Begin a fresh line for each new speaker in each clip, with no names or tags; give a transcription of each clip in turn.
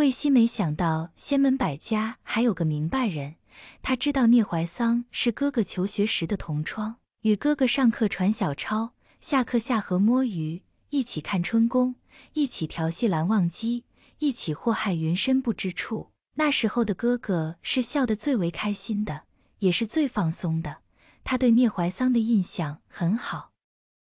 魏西没想到仙门百家还有个明白人，他知道聂怀桑是哥哥求学时的同窗，与哥哥上课传小抄，下课下河摸鱼，一起看春宫，一起调戏蓝忘机，一起祸害云深不知处。那时候的哥哥是笑得最为开心的，也是最放松的。他对聂怀桑的印象很好。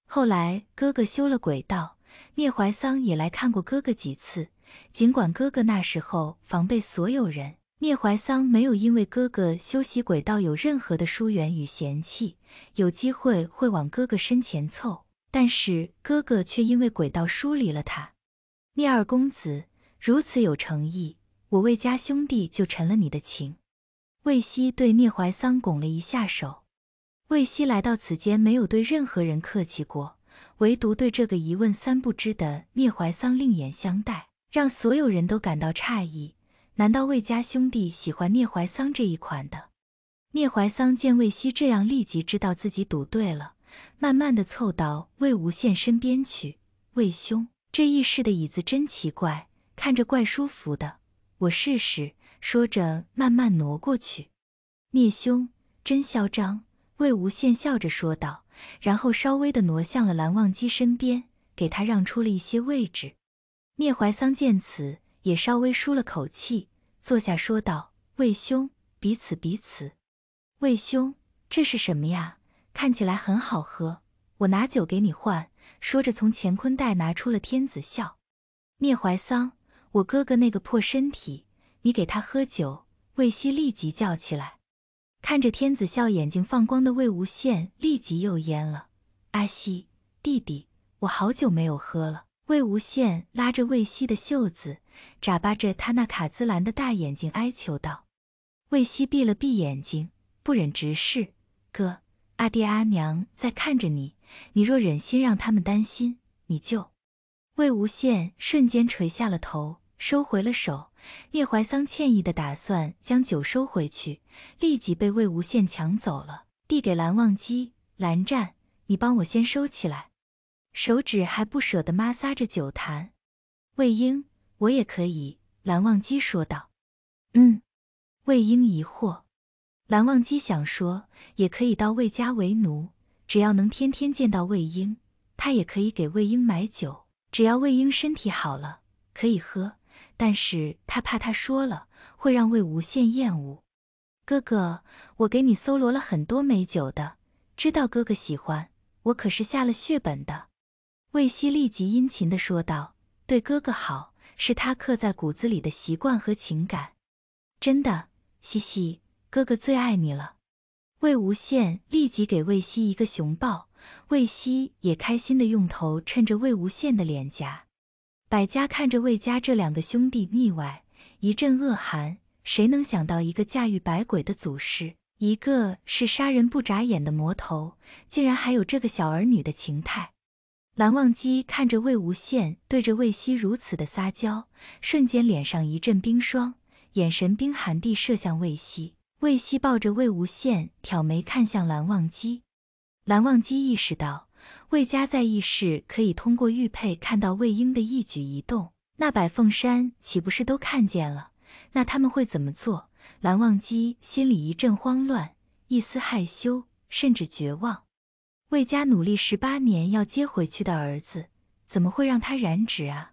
后来哥哥修了鬼道，聂怀桑也来看过哥哥几次。尽管哥哥那时候防备所有人，聂怀桑没有因为哥哥修习轨道有任何的疏远与嫌弃，有机会会往哥哥身前凑。但是哥哥却因为轨道疏离了他。聂二公子如此有诚意，我魏家兄弟就成了你的情。魏西对聂怀桑拱了一下手。魏西来到此间没有对任何人客气过，唯独对这个一问三不知的聂怀桑另眼相待。让所有人都感到诧异，难道魏家兄弟喜欢聂怀桑这一款的？聂怀桑见魏西这样，立即知道自己赌对了，慢慢的凑到魏无羡身边去。魏兄，这议事的椅子真奇怪，看着怪舒服的，我试试。说着，慢慢挪过去。聂兄真嚣张！魏无羡笑着说道，然后稍微的挪向了蓝忘机身边，给他让出了一些位置。聂怀桑见此，也稍微舒了口气，坐下说道：“魏兄，彼此彼此。魏兄，这是什么呀？看起来很好喝，我拿酒给你换。”说着，从乾坤袋拿出了天子笑。聂怀桑，我哥哥那个破身体，你给他喝酒。魏西立即叫起来，看着天子笑眼睛放光的魏无羡，立即又焉了。阿西，弟弟，我好久没有喝了。魏无羡拉着魏西的袖子，眨巴着他那卡姿兰的大眼睛，哀求道：“魏西闭了闭眼睛，不忍直视。哥，阿爹阿娘在看着你，你若忍心让他们担心，你就……”魏无羡瞬间垂下了头，收回了手。聂怀桑歉意的打算将酒收回去，立即被魏无羡抢走了，递给蓝忘机：“蓝湛，你帮我先收起来。”手指还不舍得抹撒着酒坛，魏婴，我也可以。”蓝忘机说道。“嗯。”魏婴疑惑。蓝忘机想说也可以到魏家为奴，只要能天天见到魏婴，他也可以给魏婴买酒，只要魏婴身体好了，可以喝。但是他怕他说了会让魏无羡厌恶。哥哥，我给你搜罗了很多美酒的，知道哥哥喜欢，我可是下了血本的。魏西立即殷勤地说道：“对哥哥好，是他刻在骨子里的习惯和情感。真的，西西，哥哥最爱你了。”魏无羡立即给魏西一个熊抱，魏西也开心地用头蹭着魏无羡的脸颊。百家看着魏家这两个兄弟腻歪，一阵恶寒。谁能想到，一个驾驭百鬼的祖师，一个是杀人不眨眼的魔头，竟然还有这个小儿女的情态？蓝忘机看着魏无羡对着魏西如此的撒娇，瞬间脸上一阵冰霜，眼神冰寒地射向魏西。魏西抱着魏无羡，挑眉看向蓝忘机。蓝忘机意识到，魏家在议事可以通过玉佩看到魏婴的一举一动，那百凤山岂不是都看见了？那他们会怎么做？蓝忘机心里一阵慌乱，一丝害羞，甚至绝望。魏家努力十八年要接回去的儿子，怎么会让他染指啊？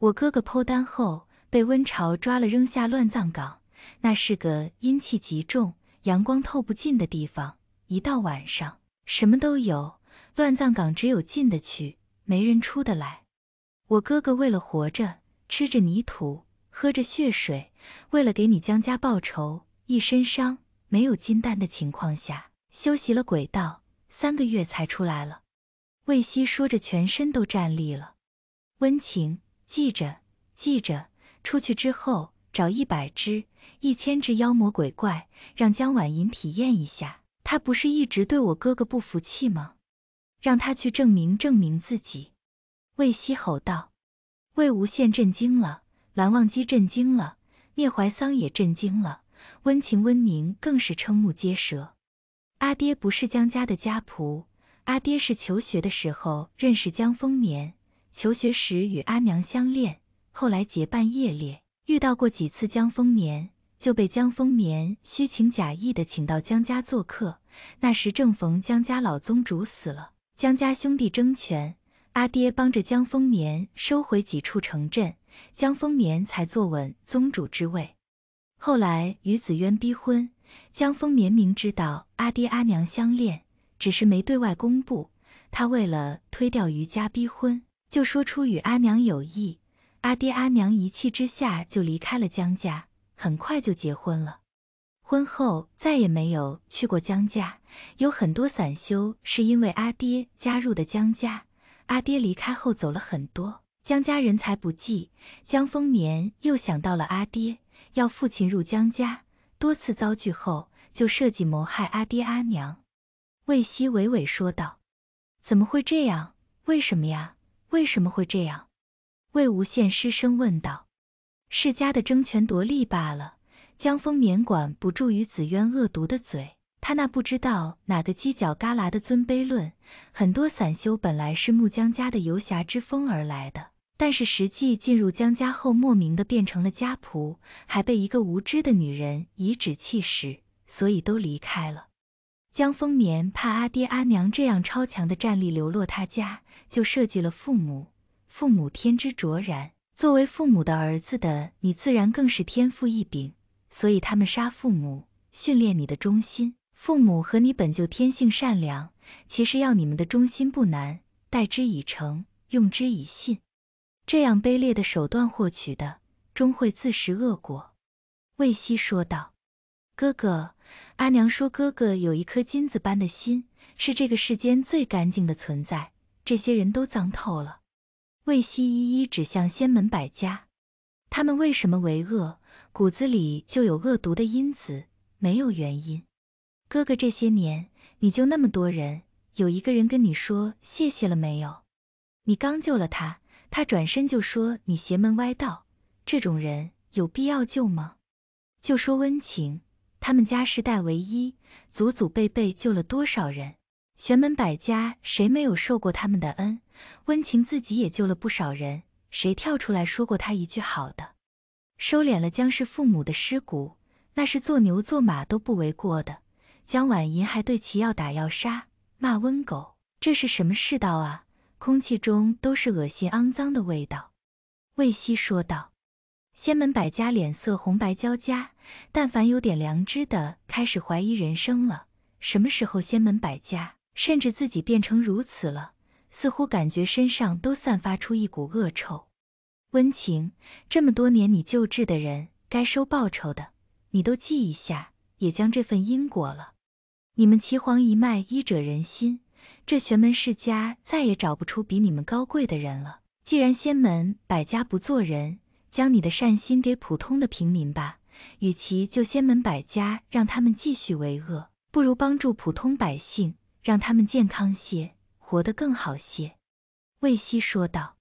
我哥哥剖丹后被温潮抓了，扔下乱葬岗。那是个阴气极重、阳光透不进的地方。一到晚上，什么都有。乱葬岗只有进得去，没人出得来。我哥哥为了活着，吃着泥土，喝着血水，为了给你江家报仇，一身伤，没有金丹的情况下，修习了鬼道。三个月才出来了，魏西说着，全身都站立了。温情，记着，记着，出去之后找一百只、一千只妖魔鬼怪，让江婉莹体验一下。他不是一直对我哥哥不服气吗？让他去证明，证明自己！魏西吼道。魏无羡震惊了，蓝忘机震惊了，聂怀桑也震惊了，温情、温宁更是瞠目结舌。阿爹不是江家的家仆，阿爹是求学的时候认识江风眠，求学时与阿娘相恋，后来结伴夜猎，遇到过几次江风眠，就被江风眠虚情假意的请到江家做客。那时正逢江家老宗主死了，江家兄弟争权，阿爹帮着江风眠收回几处城镇，江风眠才坐稳宗主之位。后来与子渊逼婚。江峰年明知道阿爹阿娘相恋，只是没对外公布。他为了推掉余家逼婚，就说出与阿娘有意。阿爹阿娘一气之下就离开了江家，很快就结婚了。婚后再也没有去过江家。有很多散修是因为阿爹加入的江家。阿爹离开后走了很多，江家人才不济。江丰年又想到了阿爹，要父亲入江家。多次遭拒后，就设计谋害阿爹阿娘。”魏西娓娓说道。“怎么会这样？为什么呀？为什么会这样？”魏无羡失声问道。“世家的争权夺利罢了。”江枫免管不住于子渊恶毒的嘴，他那不知道哪个犄角旮旯的尊卑论，很多散修本来是木江家的游侠之风而来的。但是实际进入江家后，莫名的变成了家仆，还被一个无知的女人颐指气使，所以都离开了。江丰年怕阿爹阿娘这样超强的战力流落他家，就设计了父母。父母天之卓然，作为父母的儿子的你，自然更是天赋异禀。所以他们杀父母，训练你的忠心。父母和你本就天性善良，其实要你们的忠心不难，待之以诚，用之以信。这样卑劣的手段获取的，终会自食恶果。”魏西说道，“哥哥，阿娘说哥哥有一颗金子般的心，是这个世间最干净的存在。这些人都脏透了。”魏西一一指向仙门百家，他们为什么为恶？骨子里就有恶毒的因子，没有原因。哥哥，这些年你就那么多人，有一个人跟你说谢谢了没有？你刚救了他。他转身就说：“你邪门歪道，这种人有必要救吗？”就说温情，他们家世代为医，祖祖辈辈救了多少人？玄门百家谁没有受过他们的恩？温情自己也救了不少人，谁跳出来说过他一句好的？收敛了江氏父母的尸骨，那是做牛做马都不为过的。江婉莹还对其要打要杀，骂温狗，这是什么世道啊？空气中都是恶心肮脏的味道，魏西说道。仙门百家脸色红白交加，但凡有点良知的开始怀疑人生了。什么时候仙门百家甚至自己变成如此了？似乎感觉身上都散发出一股恶臭。温情，这么多年你救治的人，该收报酬的，你都记一下，也将这份因果了。你们岐黄一脉医者仁心。这玄门世家再也找不出比你们高贵的人了。既然仙门百家不做人，将你的善心给普通的平民吧。与其救仙门百家，让他们继续为恶，不如帮助普通百姓，让他们健康些，活得更好些。”魏西说道。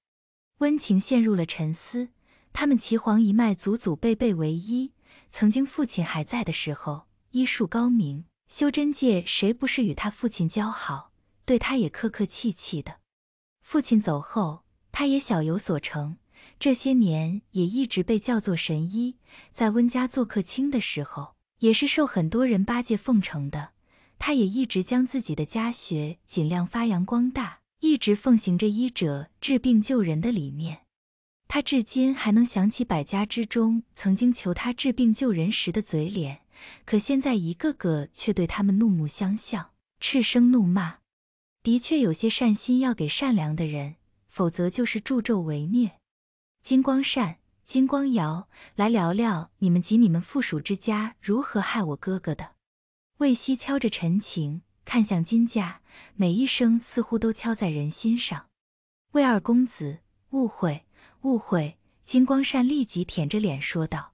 温情陷入了沉思。他们祁黄一脉祖祖辈辈为医，曾经父亲还在的时候，医术高明。修真界谁不是与他父亲交好？对他也客客气气的。父亲走后，他也小有所成，这些年也一直被叫做神医。在温家做客卿的时候，也是受很多人巴结奉承的。他也一直将自己的家学尽量发扬光大，一直奉行着医者治病救人的理念。他至今还能想起百家之中曾经求他治病救人时的嘴脸，可现在一个个却对他们怒目相向，赤声怒骂。的确有些善心要给善良的人，否则就是助纣为虐。金光善、金光瑶，来聊聊你们及你们附属之家如何害我哥哥的。魏熙敲着陈情，看向金家，每一声似乎都敲在人心上。魏二公子，误会，误会！金光善立即舔着脸说道。